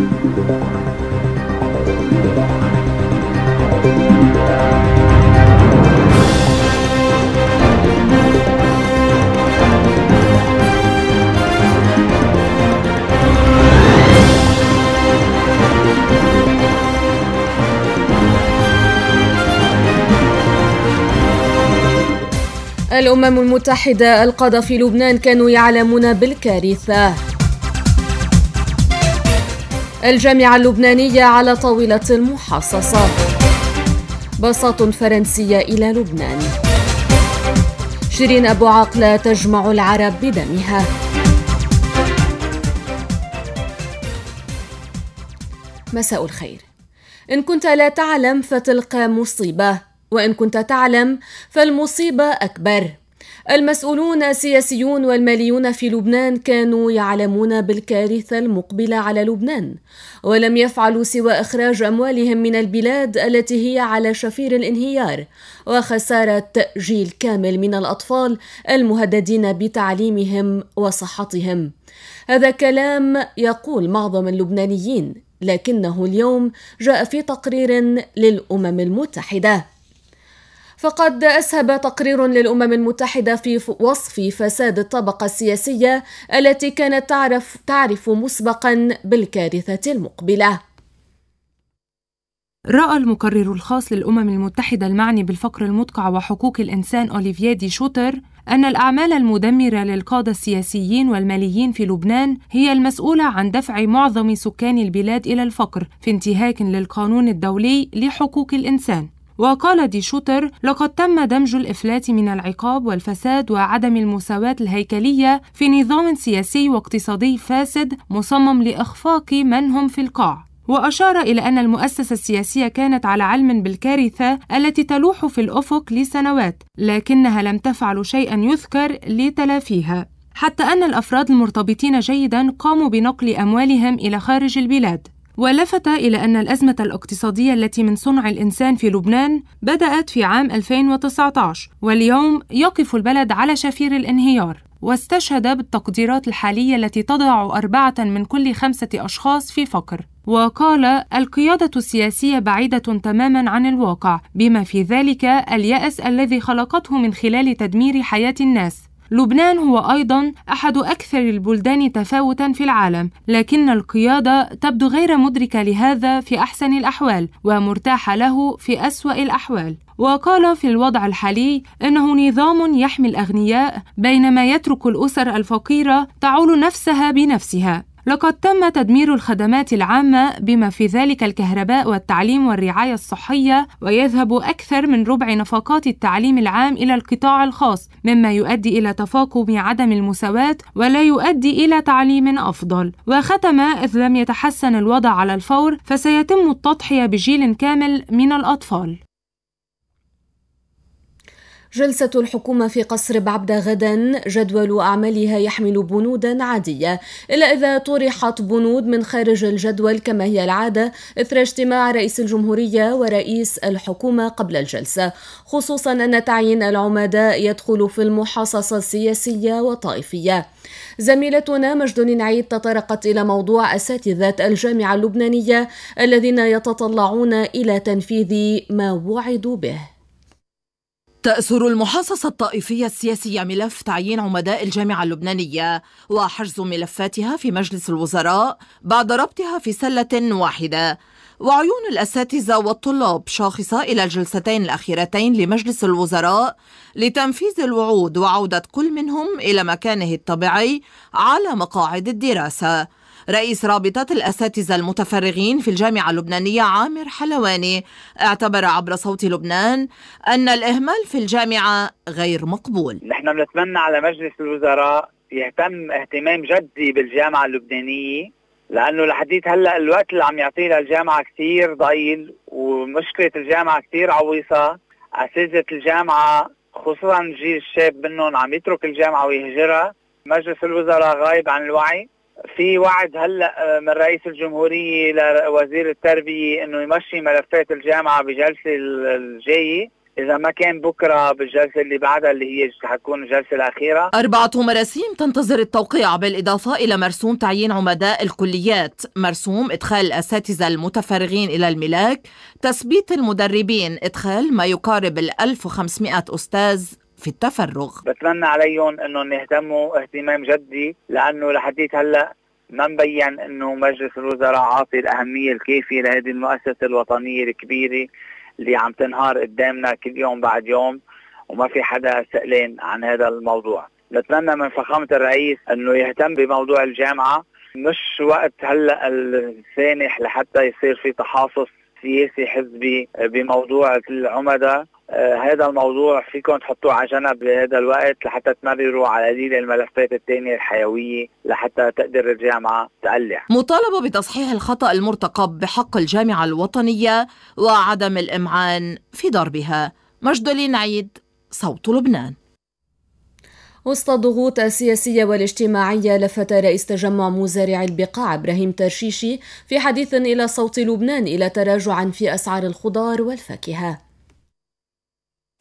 الأمم المتحدة القادة في لبنان كانوا يعلمون بالكارثة الجامعة اللبنانية على طاولة المحاصصة بساط فرنسية إلى لبنان شيرين أبو عقلة تجمع العرب بدمها مساء الخير إن كنت لا تعلم فتلقى مصيبة وإن كنت تعلم فالمصيبة أكبر المسؤولون السياسيون والماليون في لبنان كانوا يعلمون بالكارثة المقبلة على لبنان ولم يفعلوا سوى إخراج أموالهم من البلاد التي هي على شفير الانهيار وخسارة جيل كامل من الأطفال المهددين بتعليمهم وصحتهم هذا كلام يقول معظم اللبنانيين لكنه اليوم جاء في تقرير للأمم المتحدة فقد أسهب تقرير للأمم المتحدة في وصف فساد الطبقة السياسية التي كانت تعرف, تعرف مسبقا بالكارثة المقبلة رأى المقرر الخاص للأمم المتحدة المعني بالفقر المدقع وحقوق الإنسان أوليفييه دي شوتر أن الأعمال المدمرة للقادة السياسيين والماليين في لبنان هي المسؤولة عن دفع معظم سكان البلاد إلى الفقر في انتهاك للقانون الدولي لحقوق الإنسان وقال دي شوتر لقد تم دمج الإفلات من العقاب والفساد وعدم المساواة الهيكلية في نظام سياسي واقتصادي فاسد مصمم لإخفاق من هم في القاع وأشار إلى أن المؤسسة السياسية كانت على علم بالكارثة التي تلوح في الأفق لسنوات، لكنها لم تفعل شيئًا يذكر لتلافيها. حتى أن الأفراد المرتبطين جيدًا قاموا بنقل أموالهم إلى خارج البلاد، ولفت إلى أن الأزمة الاقتصادية التي من صنع الإنسان في لبنان بدأت في عام 2019 واليوم يقف البلد على شفير الانهيار واستشهد بالتقديرات الحالية التي تضع أربعة من كل خمسة أشخاص في فقر وقال القيادة السياسية بعيدة تماما عن الواقع بما في ذلك اليأس الذي خلقته من خلال تدمير حياة الناس لبنان هو أيضا أحد أكثر البلدان تفاوتا في العالم لكن القيادة تبدو غير مدركة لهذا في أحسن الأحوال ومرتاحة له في أسوأ الأحوال وقال في الوضع الحالي انه نظام يحمي الاغنياء بينما يترك الاسر الفقيره تعول نفسها بنفسها لقد تم تدمير الخدمات العامة بما في ذلك الكهرباء والتعليم والرعاية الصحية ويذهب أكثر من ربع نفقات التعليم العام إلى القطاع الخاص مما يؤدي إلى تفاقم عدم المساواة ولا يؤدي إلى تعليم أفضل وختم إذ لم يتحسن الوضع على الفور فسيتم التضحية بجيل كامل من الأطفال جلسة الحكومة في قصر بعبدة غدا جدول أعمالها يحمل بنودا عادية إلا إذا طرحت بنود من خارج الجدول كما هي العادة إثر اجتماع رئيس الجمهورية ورئيس الحكومة قبل الجلسة خصوصا أن تعيين العمداء يدخل في المحاصصة السياسية والطائفية زميلتنا مجدون عيد تطرقت إلى موضوع أساتذة الجامعة اللبنانية الذين يتطلعون إلى تنفيذ ما وعدوا به تأثر المحاصصة الطائفية السياسية ملف تعيين عمداء الجامعة اللبنانية وحجز ملفاتها في مجلس الوزراء بعد ربطها في سلة واحدة وعيون الأساتذة والطلاب شاخصة إلى الجلستين الأخيرتين لمجلس الوزراء لتنفيذ الوعود وعودة كل منهم إلى مكانه الطبيعي على مقاعد الدراسة رئيس رابطة الأساتذة المتفرغين في الجامعة اللبنانية عامر حلواني اعتبر عبر صوت لبنان أن الإهمال في الجامعة غير مقبول نحن بنتمنى على مجلس الوزراء يهتم اهتمام جدي بالجامعة اللبنانية لانه لحديت هلا الوقت اللي عم يعطيه للجامعه كثير ضئيل ومشكله الجامعه كثير عويصه اساتذه الجامعه خصوصا الجيل الشاب منهم عم يترك الجامعه ويهجرها مجلس الوزراء غايب عن الوعي في وعد هلا آه، من رئيس الجمهوريه لوزير التربيه انه يمشي ملفات الجامعه بجلسه الجايه اذا ما كان بكره بالجلسه اللي بعدها اللي هي حتكون الجلسه الاخيره اربعه مراسيم تنتظر التوقيع بالاضافه الى مرسوم تعيين عمداء الكليات مرسوم ادخال الاساتذه المتفرغين الى الملاك تثبيت المدربين ادخال ما يقارب ال 1500 استاذ في التفرغ بتمنى عليهم انهم يهتموا اهتمام جدي لانه لحديت هلا ما مبين انه مجلس الوزراء عاطي الاهميه الكافيه لهذه المؤسسه الوطنيه الكبيره اللي عم تنهار قدامنا كل يوم بعد يوم وما في حدا سألان عن هذا الموضوع نتمنى من فخامة الرئيس أنه يهتم بموضوع الجامعة مش وقت هلأ السانح لحتى يصير في تحاصص سياسي حزبي بموضوع العمدة آه، هذا الموضوع فيكم تحطوه على جنب بهذا الوقت لحتى تمرروا على قليل الملفات الثانيه الحيويه لحتى تقدر الجامعه تقلع. مطالبه بتصحيح الخطا المرتقب بحق الجامعه الوطنيه وعدم الامعان في ضربها. مجد عيد صوت لبنان. وسط الضغوط السياسية والاجتماعية لفت رئيس تجمع مزارع البقاع إبراهيم ترشيشي في حديث إلى صوت لبنان إلى تراجع في أسعار الخضار والفاكهة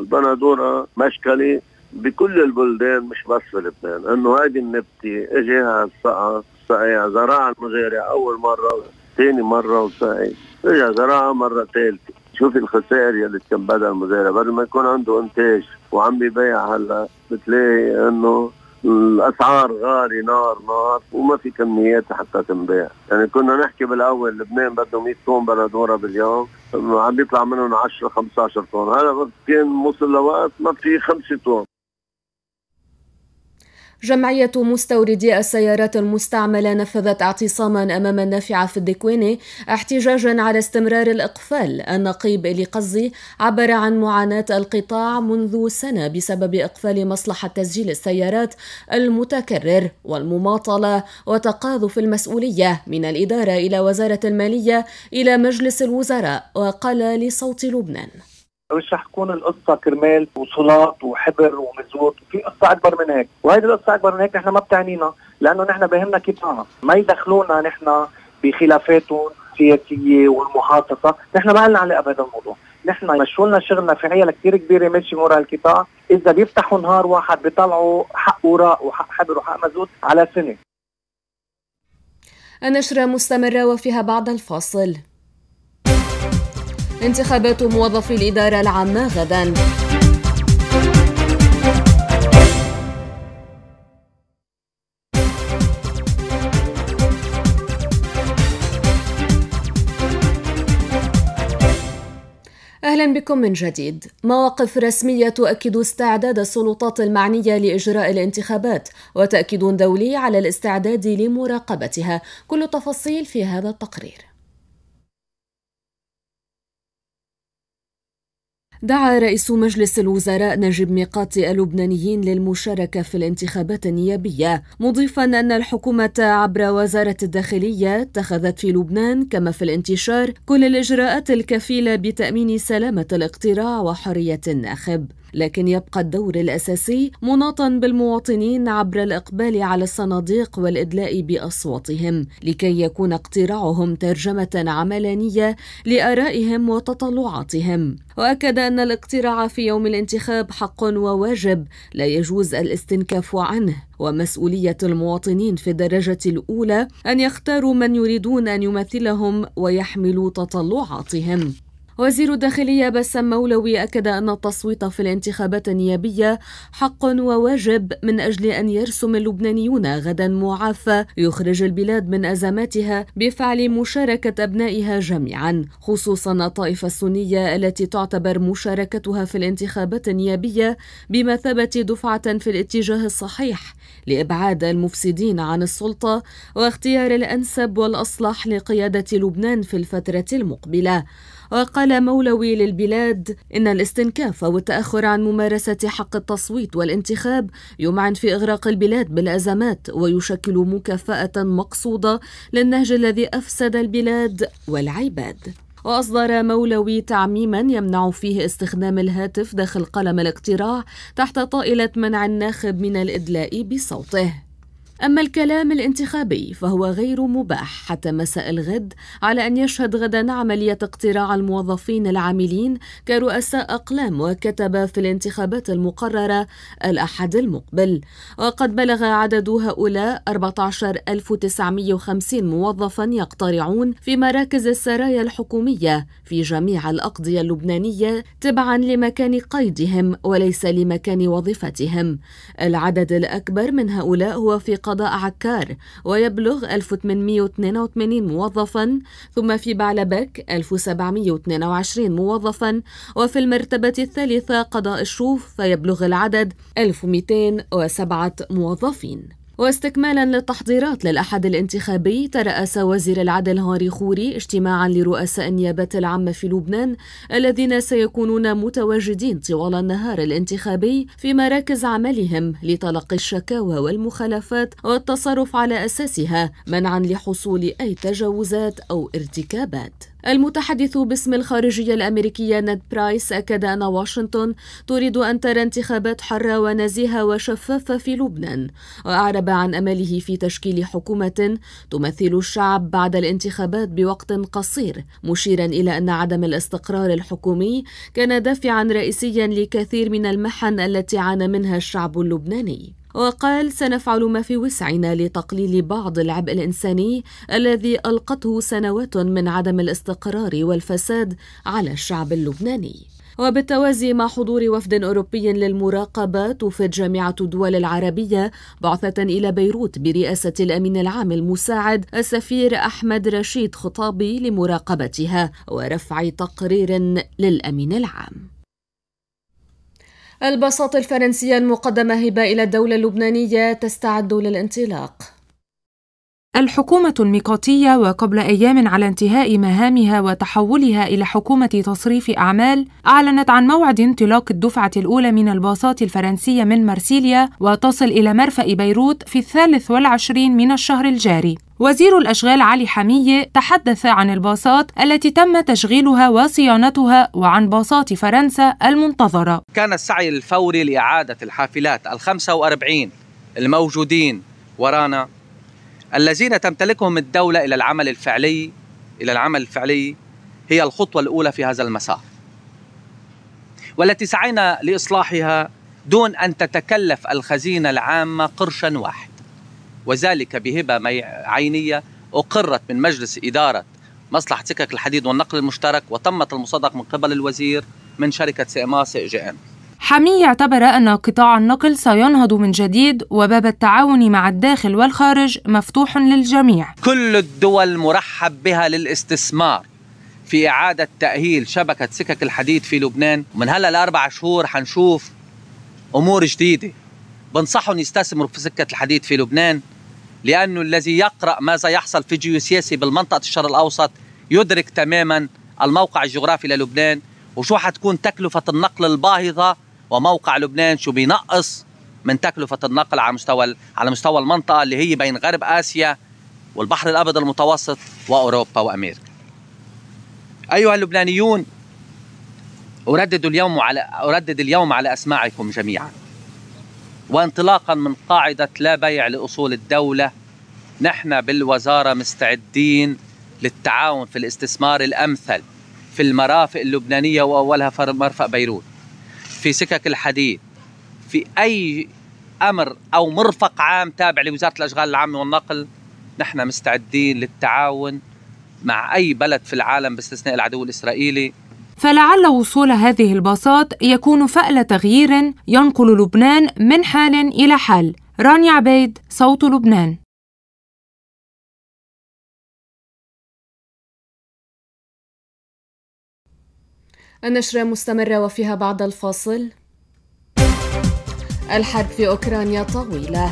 البندورة مشكلة بكل البلدان مش بس في لبنان انه هيدي النبتة اجيها على السقا سقي زراعة المزارع اول مرة ثاني مرة وسقي اجى زراعة مرة ثالثة شوف الخسائر يلي كان المزارع بدل ما يكون عنده انتاج وعم بيبيع هلا بتلاقي انه الاسعار غالي نار نار وما في كميات حتى تنباع، يعني كنا نحكي بالاول لبنان بده 100 طن بندوره باليوم عم بيطلع منهم 10 15 طن، هلا كان وصل لوقت ما في 5 طن جمعية مستوردي السيارات المستعملة نفذت اعتصاما أمام النافعة في الدكويني احتجاجا على استمرار الإقفال النقيب لقزي عبر عن معاناة القطاع منذ سنة بسبب إقفال مصلحة تسجيل السيارات المتكرر والمماطلة وتقاذف المسؤولية من الإدارة إلى وزارة المالية إلى مجلس الوزراء وقال لصوت لبنان مش رح تكون القصه كرمال وصلات وحبر ومزود في قصه اكبر من هيك وهيدي القصه اكبر من هيك نحن ما بتعنينا لانه نحن بهمنا نحن ما يدخلونا نحن بخلافاتهم السياسيه والمحاصصه نحن ما لنا علاقه بهذا الموضوع نحن مشغولنا شغلنا في عيله كثير كبيره ماشي ورا القطاع اذا بيفتحوا نهار واحد بيطلعوا حق وراء وحق حبر وحق مزود على سنه النشرة مستمرة وفيها بعد الفاصل انتخابات موظفي الإدارة العامة غداً اهلا بكم من جديد. مواقف رسميه تؤكد استعداد السلطات المعنيه لاجراء الانتخابات وتاكيد دولي على الاستعداد لمراقبتها، كل التفاصيل في هذا التقرير. دعا رئيس مجلس الوزراء نجيب ميقات اللبنانيين للمشاركة في الانتخابات النيابية مضيفا أن الحكومة عبر وزارة الداخلية اتخذت في لبنان كما في الانتشار كل الإجراءات الكفيلة بتأمين سلامة الاقتراع وحرية الناخب لكن يبقى الدور الأساسي مناطا بالمواطنين عبر الإقبال على الصناديق والإدلاء بأصواتهم لكي يكون اقتراعهم ترجمة عملانية لآرائهم وتطلعاتهم وأكد أن الاقتراع في يوم الانتخاب حق وواجب لا يجوز الاستنكاف عنه ومسؤولية المواطنين في الدرجة الأولى أن يختاروا من يريدون أن يمثلهم ويحملوا تطلعاتهم وزير الداخلية بسام مولوي أكد أن التصويت في الانتخابات النيابية حق وواجب من أجل أن يرسم اللبنانيون غدا معافى يخرج البلاد من أزماتها بفعل مشاركة أبنائها جميعا خصوصا الطائفة السنية التي تعتبر مشاركتها في الانتخابات النيابية بمثابة دفعة في الاتجاه الصحيح لإبعاد المفسدين عن السلطة واختيار الأنسب والأصلح لقيادة لبنان في الفترة المقبلة وقال مولوي للبلاد إن الاستنكاف والتأخر عن ممارسة حق التصويت والانتخاب يمعن في إغراق البلاد بالأزمات ويشكل مكافأة مقصودة للنهج الذي أفسد البلاد والعباد وأصدر مولوي تعميما يمنع فيه استخدام الهاتف داخل قلم الاقتراع تحت طائلة منع الناخب من الإدلاء بصوته أما الكلام الانتخابي فهو غير مباح حتى مساء الغد على أن يشهد غدا عملية اقتراع الموظفين العاملين كرؤساء أقلام وكتب في الانتخابات المقررة الأحد المقبل وقد بلغ عدد هؤلاء 14950 موظفا يقترعون في مراكز السرايا الحكومية في جميع الأقضية اللبنانية تبعا لمكان قيدهم وليس لمكان وظيفتهم العدد الأكبر من هؤلاء هو في قضاء عكار ويبلغ 1882 موظفا ثم في بعلبك 1722 موظفا وفي المرتبة الثالثة قضاء الشوف فيبلغ العدد 1207 موظفين واستكمالا للتحضيرات للأحد الانتخابي ترأس وزير العدل هاري خوري اجتماعا لرؤساء النيابة العامة في لبنان الذين سيكونون متواجدين طوال النهار الانتخابي في مراكز عملهم لتلقي الشكاوى والمخالفات والتصرف على أساسها منعا لحصول أي تجاوزات أو ارتكابات المتحدث باسم الخارجية الأمريكية نيد برايس أكد أن واشنطن تريد أن ترى انتخابات حرة ونزيهة وشفافة في لبنان وأعرب أعرب عن امله في تشكيل حكومه تمثل الشعب بعد الانتخابات بوقت قصير مشيرا الى ان عدم الاستقرار الحكومي كان دافعا رئيسيا لكثير من المحن التي عانى منها الشعب اللبناني وقال سنفعل ما في وسعنا لتقليل بعض العبء الانساني الذي القته سنوات من عدم الاستقرار والفساد على الشعب اللبناني وبالتوازي مع حضور وفد أوروبي للمراقبة توفد جامعة الدول العربية بعثة إلى بيروت برئاسة الأمين العام المساعد السفير أحمد رشيد خطابي لمراقبتها ورفع تقرير للأمين العام البساطة الفرنسية المقدمة هبة إلى الدولة اللبنانية تستعد للانطلاق الحكومة الميقاتية وقبل أيام على انتهاء مهامها وتحولها إلى حكومة تصريف أعمال أعلنت عن موعد انطلاق الدفعة الأولى من الباصات الفرنسية من مرسيليا وتصل إلى مرفأ بيروت في الثالث والعشرين من الشهر الجاري وزير الأشغال علي حمية تحدث عن الباصات التي تم تشغيلها وصيانتها وعن باصات فرنسا المنتظرة كان السعي الفوري لإعادة الحافلات الخمسة وأربعين الموجودين ورانا الذين تمتلكهم الدولة إلى العمل الفعلي إلى العمل الفعلي هي الخطوة الأولى في هذا المسار والتي سعينا لإصلاحها دون أن تتكلف الخزينة العامة قرشا واحد وذلك بهبة عينية أقرت من مجلس إدارة مصلحة سكك الحديد والنقل المشترك وتمت المصادقة من قبل الوزير من شركة سي ام سي جي ام حامي اعتبر أن قطاع النقل سينهض من جديد وباب التعاون مع الداخل والخارج مفتوح للجميع كل الدول مرحب بها للاستثمار في إعادة تأهيل شبكة سكك الحديد في لبنان من هلا لأربع شهور حنشوف أمور جديدة بنصحهم يستثمروا في سكة الحديد في لبنان لأنه الذي يقرأ ماذا يحصل في جيوسياسي بالمنطقة الشرق الأوسط يدرك تماما الموقع الجغرافي للبنان وشو حتكون تكلفة النقل الباهظة وموقع لبنان شو بينقص من تكلفة النقل على مستوى على مستوى المنطقة اللي هي بين غرب آسيا والبحر الأبيض المتوسط وأوروبا وأمريكا أيها اللبنانيون أردد اليوم على أردد اليوم على أسماعكم جميعا وانطلاقا من قاعدة لا بيع لأصول الدولة نحن بالوزارة مستعدين للتعاون في الاستثمار الأمثل في المرافق اللبنانية وأولها مرفق بيروت في سكك الحديد في أي أمر أو مرفق عام تابع لوزارة الأشغال العامة والنقل نحن مستعدين للتعاون مع أي بلد في العالم باستثناء العدو الإسرائيلي فلعل وصول هذه الباصات يكون فأل تغيير ينقل لبنان من حال إلى حال رانيا عبيد صوت لبنان النشرة مستمرة وفيها بعد الفاصل الحرب في أوكرانيا طويلة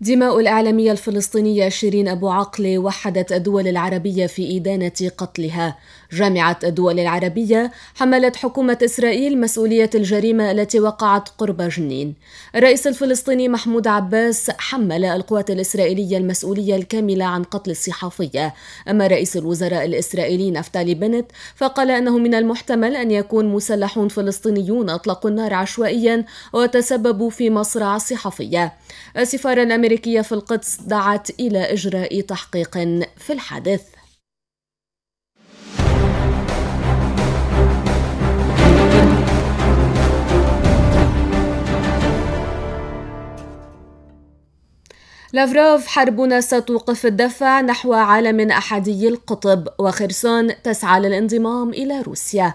دماء الإعلامية الفلسطينية شيرين أبو عقل وحدت الدول العربية في إدانة قتلها جامعة الدول العربية حملت حكومة إسرائيل مسؤولية الجريمة التي وقعت قرب جنين الرئيس الفلسطيني محمود عباس حمل القوات الإسرائيلية المسؤولية الكاملة عن قتل الصحفية أما رئيس الوزراء الإسرائيلي نفتالي بنت فقال أنه من المحتمل أن يكون مسلحون فلسطينيون أطلقوا النار عشوائيا وتسببوا في مصرع صحفية السفارة الأمريكية في القدس دعت إلى إجراء تحقيق في الحادث لافروف حربنا ستوقف الدفع نحو عالم أحدي القطب وخرسون تسعى للانضمام إلى روسيا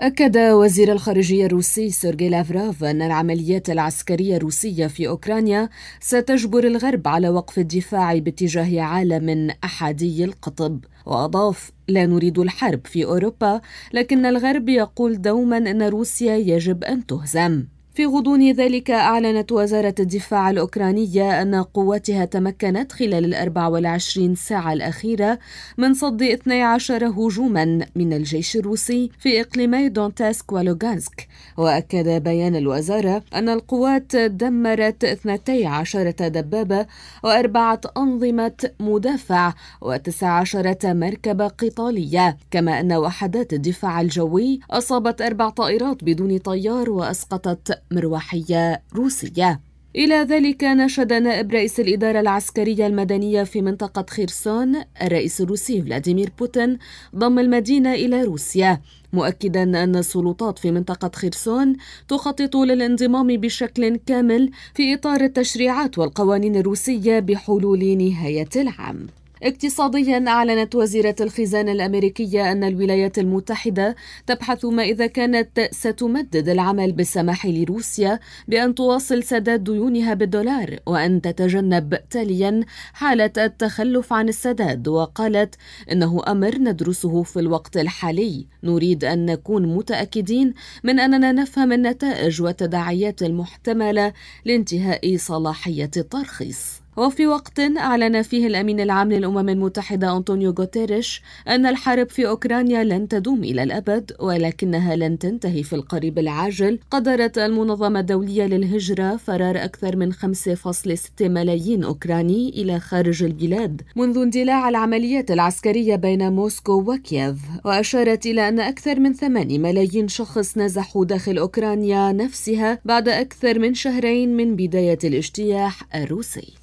أكد وزير الخارجية الروسي سيرجي لافروف أن العمليات العسكرية الروسية في أوكرانيا ستجبر الغرب على وقف الدفاع باتجاه عالم أحدي القطب وأضاف لا نريد الحرب في أوروبا لكن الغرب يقول دوما أن روسيا يجب أن تهزم في غضون ذلك أعلنت وزارة الدفاع الأوكرانية أن قواتها تمكنت خلال ال 24 ساعة الأخيرة من صد 12 هجوما من الجيش الروسي في إقليمي دونتاسك ولوغانسك وأكد بيان الوزارة أن القوات دمرت 12 دبابة وأربعة أنظمة مدافع و19 مركبة قتالية كما أن وحدات الدفاع الجوي أصابت أربع طائرات بدون طيار وأسقطت مروحية روسية إلى ذلك نشد نائب رئيس الإدارة العسكرية المدنية في منطقة خيرسون الرئيس الروسي فلاديمير بوتين ضم المدينة إلى روسيا مؤكدا أن السلطات في منطقة خيرسون تخطط للانضمام بشكل كامل في إطار التشريعات والقوانين الروسية بحلول نهاية العام اقتصاديا أعلنت وزيرة الخزانة الأمريكية أن الولايات المتحدة تبحث ما إذا كانت ستمدد العمل بالسماح لروسيا بأن تواصل سداد ديونها بالدولار وأن تتجنب تاليا حالة التخلف عن السداد وقالت إنه أمر ندرسه في الوقت الحالي نريد أن نكون متأكدين من أننا نفهم النتائج والتداعيات المحتملة لانتهاء صلاحية الترخيص وفي وقت أعلن فيه الأمين العام للأمم المتحدة أنطونيو غوتيريش أن الحرب في أوكرانيا لن تدوم إلى الأبد ولكنها لن تنتهي في القريب العاجل قدرت المنظمة الدولية للهجرة فرار أكثر من 5.6 ملايين أوكراني إلى خارج البلاد منذ اندلاع العملية العسكرية بين موسكو وكييف وأشارت إلى أن أكثر من 8 ملايين شخص نزحوا داخل أوكرانيا نفسها بعد أكثر من شهرين من بداية الاجتياح الروسي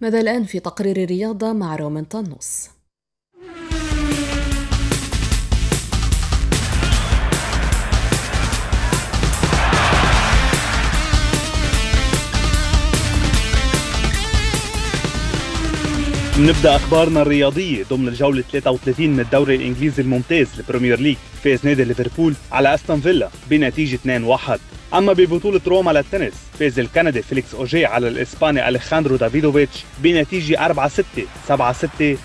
ماذا الآن في تقرير الرياضة مع رومان طنوس؟ نبدا اخبارنا الرياضيه ضمن الجوله 33 من الدوري الانجليزي الممتاز البريمير ليج فاز نادي ليفربول على استون فيلا بنتيجه 2-1 اما ببطوله روما للتنس فاز الكندي فيليكس اوجي على الاسباني اليخاندرو دافيدوفيتش بنتيجه 4-6 7-6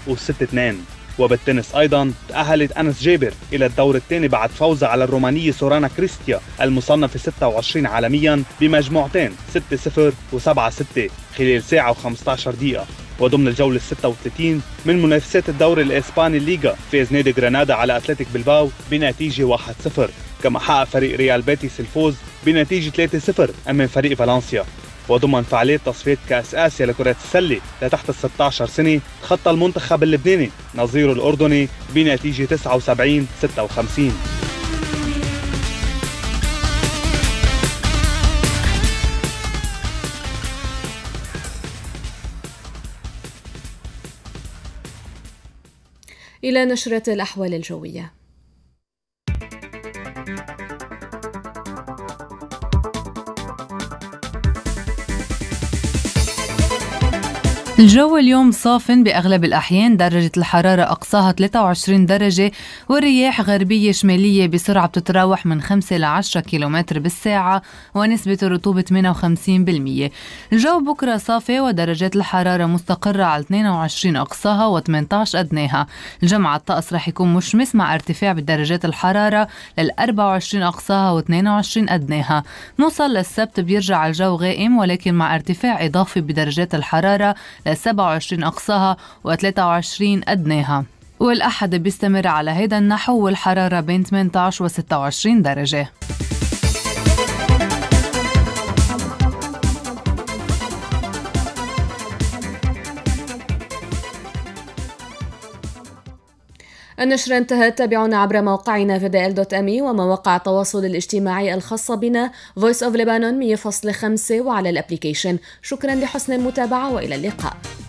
و6-2 وبالتنس ايضا تاهلت انس جابر الى الدور الثاني بعد فوزها على الرومانيه سورانا كريستيا المصنفه 26 عالميا بمجموعتين 6-0 و7-6 خلال ساعه و15 دقيقه وضمن الجولة 36 من منافسات الدوري الإسباني الليغا فاز نادي غرناطة على أتلتيك بلباو بنتيجة 1-0 كما حقق فريق ريال بيتيس الفوز بنتيجة 3-0 أمام فريق فالنسيا وضمن فعالية تصفية كأس آسيا لكرة السلة لتحت ال 16 سنة خطى المنتخب اللبناني نظيره الأردني بنتيجة 79 56 إلى نشرة الأحوال الجوية الجو اليوم صافن بأغلب الأحيان درجة الحرارة أقصاها 23 درجة والرياح غربية شمالية بسرعة بتتراوح من 5 ل 10 كيلومتر بالساعة ونسبة الرطوبة 58% الجو بكرة صافي ودرجات الحرارة مستقرة على 22 أقصاها و18 أدناها الجمعة الطقس رح يكون مشمس مع ارتفاع بدرجات الحرارة لل 24 أقصاها و22 أدناها نوصل للسبت بيرجع الجو غائم ولكن مع ارتفاع إضافي بدرجات الحرارة 27 أقصاها و23 أدناها والأحد بيستمر على هيدا النحو والحرارة بين 18 و 26 درجة النشرة انتهت تابعونا عبر موقعنا فدائل دوت امي ومواقع التواصل الاجتماعي الخاصة بنا Voice of Lebanon 100.5 وعلى الابليكيشن شكرا لحسن المتابعة والى اللقاء